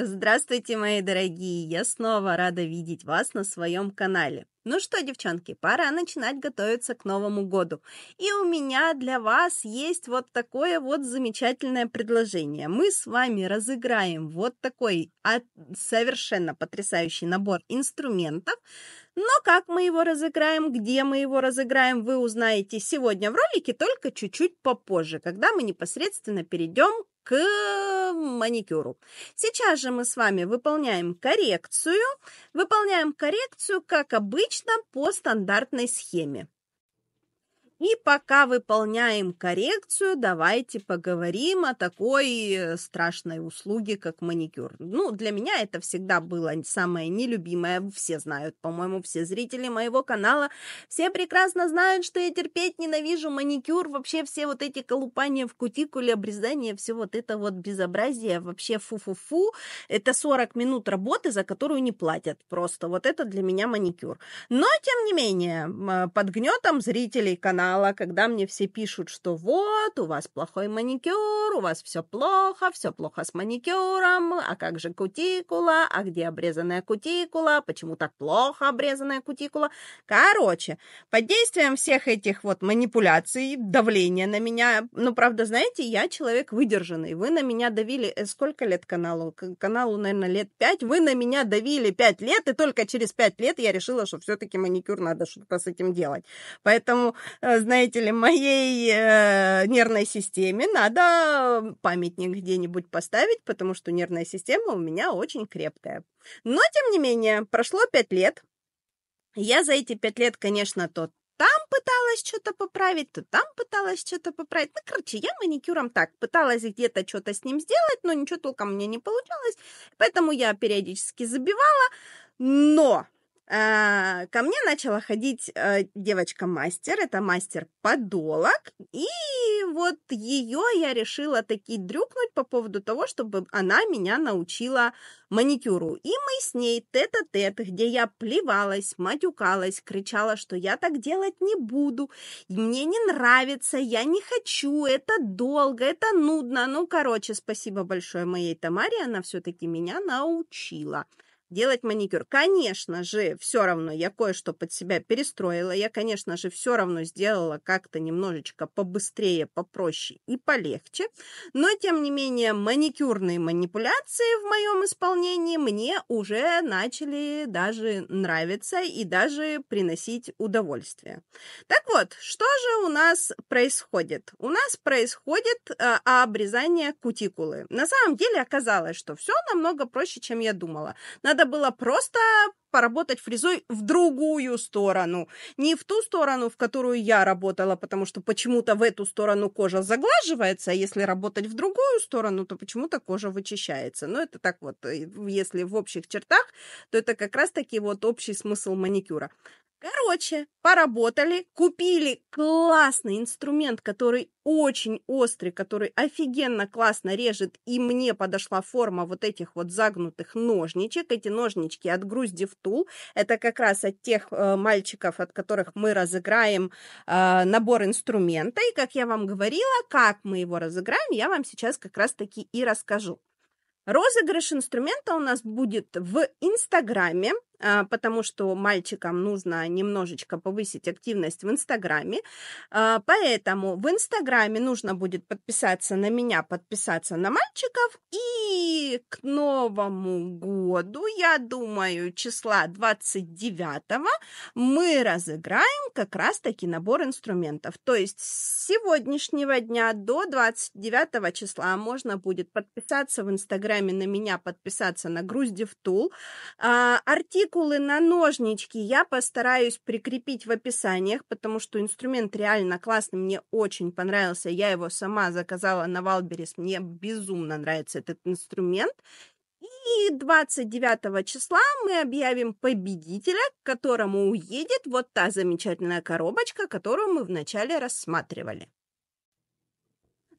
Здравствуйте, мои дорогие! Я снова рада видеть вас на своем канале. Ну что, девчонки, пора начинать готовиться к Новому году. И у меня для вас есть вот такое вот замечательное предложение. Мы с вами разыграем вот такой совершенно потрясающий набор инструментов. Но как мы его разыграем, где мы его разыграем, вы узнаете сегодня в ролике, только чуть-чуть попозже, когда мы непосредственно перейдем к маникюру. Сейчас же мы с вами выполняем коррекцию. Выполняем коррекцию, как обычно, по стандартной схеме. И пока выполняем коррекцию, давайте поговорим о такой э, страшной услуге, как маникюр. Ну, для меня это всегда было самое нелюбимое. Все знают, по-моему, все зрители моего канала, все прекрасно знают, что я терпеть ненавижу маникюр. Вообще все вот эти колупания в кутикуле, обрезание, все вот это вот безобразие. Вообще фу-фу-фу. Это 40 минут работы, за которую не платят. Просто вот это для меня маникюр. Но, тем не менее, а, под гнетом зрителей канала стала, когда мне все пишут, что вот, у вас плохой маникюр, у вас все плохо, все плохо с маникюром, а как же кутикула, а где обрезанная кутикула, почему так плохо обрезанная кутикула. Короче, под действием всех этих вот манипуляций, давления на меня, ну, правда, знаете, я человек выдержанный, вы на меня давили, э, сколько лет каналу? Каналу, наверное, лет пять, вы на меня давили пять лет, и только через пять лет я решила, что все-таки маникюр надо что-то с этим делать. Поэтому э, знаете ли, моей э, нервной системе надо памятник где-нибудь поставить, потому что нервная система у меня очень крепкая. Но, тем не менее, прошло пять лет. Я за эти пять лет, конечно, то там пыталась что-то поправить, то там пыталась что-то поправить. Ну, короче, я маникюром так пыталась где-то что-то с ним сделать, но ничего толком мне не получалось. Поэтому я периодически забивала. Но а, ко мне начала ходить э, девочка-мастер, это мастер-подолог, и вот ее я решила таки дрюкнуть по поводу того, чтобы она меня научила маникюру. И мы с ней тет-а-тет, где я плевалась, матюкалась, кричала, что я так делать не буду, мне не нравится, я не хочу, это долго, это нудно. Ну, короче, спасибо большое моей Тамаре, она все-таки меня научила делать маникюр. Конечно же, все равно я кое-что под себя перестроила. Я, конечно же, все равно сделала как-то немножечко побыстрее, попроще и полегче. Но, тем не менее, маникюрные манипуляции в моем исполнении мне уже начали даже нравиться и даже приносить удовольствие. Так вот, что же у нас происходит? У нас происходит э, обрезание кутикулы. На самом деле оказалось, что все намного проще, чем я думала. Надо надо было просто поработать фрезой в другую сторону. Не в ту сторону, в которую я работала, потому что почему-то в эту сторону кожа заглаживается, а если работать в другую сторону, то почему-то кожа вычищается. Но это так вот, э, если в общих чертах, то это как раз-таки вот общий смысл маникюра. Короче, поработали, купили классный инструмент, который очень острый, который офигенно классно режет, и мне подошла форма вот этих вот загнутых ножничек. Эти ножнички от Грузди в Тул. Это как раз от тех э, мальчиков, от которых мы разыграем э, набор инструмента. И, как я вам говорила, как мы его разыграем, я вам сейчас как раз-таки и расскажу. Розыгрыш инструмента у нас будет в Инстаграме. А, потому что мальчикам нужно немножечко повысить активность в Инстаграме. А, поэтому в Инстаграме нужно будет подписаться на меня, подписаться на мальчиков. И к Новому году, я думаю, числа 29 мы разыграем как раз-таки набор инструментов. То есть с сегодняшнего дня до 29 числа можно будет подписаться в Инстаграме на меня, подписаться на Груздев Тул. А, Артист Артикулы на ножнички я постараюсь прикрепить в описаниях, потому что инструмент реально классный, мне очень понравился. Я его сама заказала на Валберес, мне безумно нравится этот инструмент. И 29 числа мы объявим победителя, к которому уедет вот та замечательная коробочка, которую мы вначале рассматривали.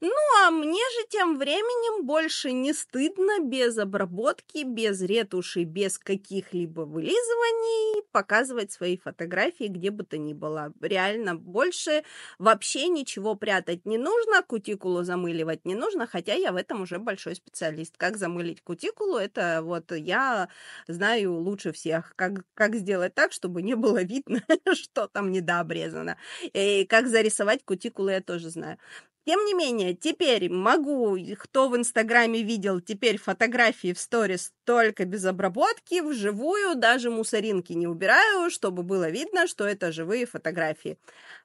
Ну, а мне же тем временем больше не стыдно без обработки, без ретуши, без каких-либо вылизываний показывать свои фотографии где бы то ни было. Реально, больше вообще ничего прятать не нужно, кутикулу замыливать не нужно, хотя я в этом уже большой специалист. Как замылить кутикулу, это вот я знаю лучше всех, как, как сделать так, чтобы не было видно, что там недообрезано. Э, и как зарисовать кутикулу я тоже знаю. Тем не менее, теперь могу, кто в Инстаграме видел, теперь фотографии в сторис только без обработки, вживую даже мусоринки не убираю, чтобы было видно, что это живые фотографии.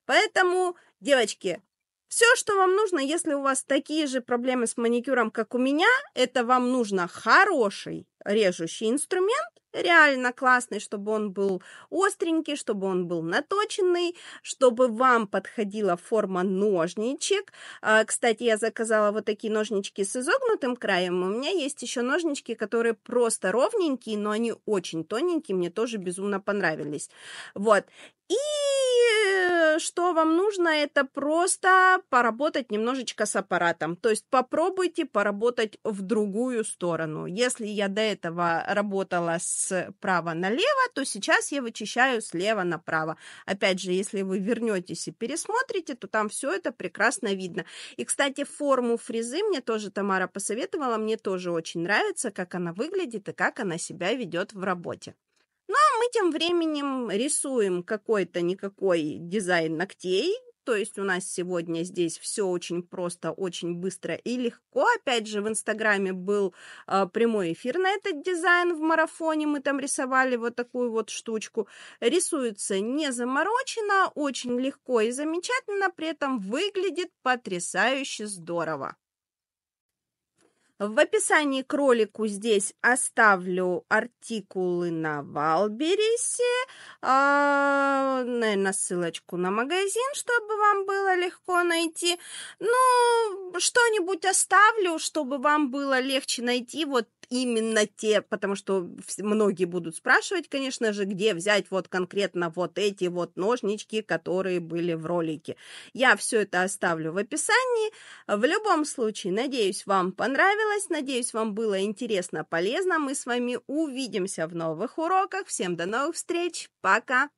Поэтому, девочки, все, что вам нужно, если у вас такие же проблемы с маникюром, как у меня, это вам нужно хороший режущий инструмент, реально классный, чтобы он был остренький, чтобы он был наточенный, чтобы вам подходила форма ножничек. А, кстати, я заказала вот такие ножнички с изогнутым краем. У меня есть еще ножнички, которые просто ровненькие, но они очень тоненькие, мне тоже безумно понравились. Вот. И что вам нужно, это просто поработать немножечко с аппаратом. То есть попробуйте поработать в другую сторону. Если я до этого работала справа налево, то сейчас я вычищаю слева направо. Опять же, если вы вернетесь и пересмотрите, то там все это прекрасно видно. И, кстати, форму фрезы мне тоже Тамара посоветовала. Мне тоже очень нравится, как она выглядит и как она себя ведет в работе мы тем временем рисуем какой-то никакой дизайн ногтей, то есть у нас сегодня здесь все очень просто, очень быстро и легко. Опять же, в Инстаграме был э, прямой эфир на этот дизайн в марафоне. Мы там рисовали вот такую вот штучку. Рисуется не заморочено, очень легко и замечательно, при этом выглядит потрясающе здорово. В описании к ролику здесь оставлю артикулы на Валбересе, а, наверное, ссылочку на магазин, чтобы вам было легко найти. Ну, что-нибудь оставлю, чтобы вам было легче найти вот именно те, потому что многие будут спрашивать, конечно же, где взять вот конкретно вот эти вот ножнички, которые были в ролике. Я все это оставлю в описании. В любом случае, надеюсь, вам понравилось понравилось. Надеюсь, вам было интересно, полезно. Мы с вами увидимся в новых уроках. Всем до новых встреч. Пока!